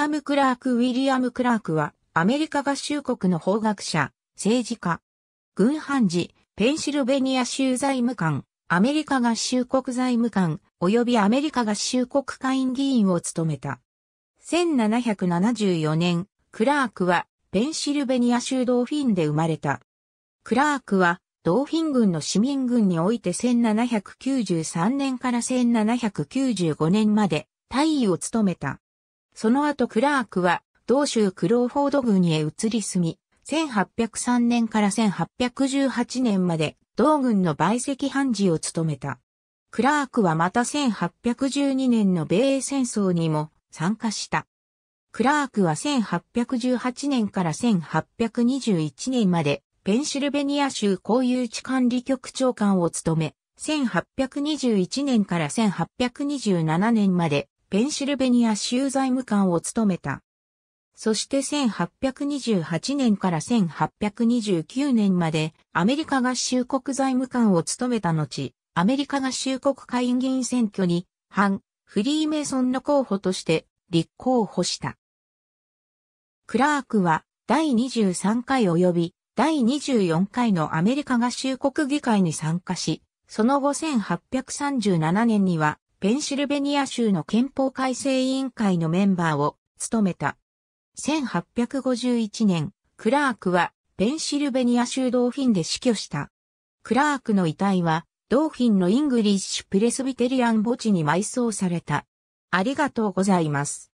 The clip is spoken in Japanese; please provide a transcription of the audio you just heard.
リアム・クラーク・ウィリアム・クラークは、アメリカ合衆国の法学者、政治家、軍判時、ペンシルベニア州財務官、アメリカ合衆国財務官、及びアメリカ合衆国会院議員を務めた。1774年、クラークは、ペンシルベニア州ドーフィンで生まれた。クラークは、ドーフィン軍の市民軍において1793年から1795年まで、大尉を務めた。その後クラークは、同州クローフォード軍へ移り住み、1803年から1818年まで同軍の売席判事を務めた。クラークはまた1812年の米英戦争にも参加した。クラークは1818年から1821年までペンシルベニア州公有地管理局長官を務め、1821年から1827年までペンシルベニア州財務官を務めた。そして1828年から1829年までアメリカ合衆国財務官を務めた後、アメリカ合衆国会議員選挙に反フリーメイソンの候補として立候補した。クラークは第23回及び第24回のアメリカ合衆国議会に参加し、その後1837年にはペンシルベニア州の憲法改正委員会のメンバーを務めた。1851年、クラークはペンシルベニア州ドーフィンで死去した。クラークの遺体はドーフィンのイングリッシュ・プレスビテリアン墓地に埋葬された。ありがとうございます。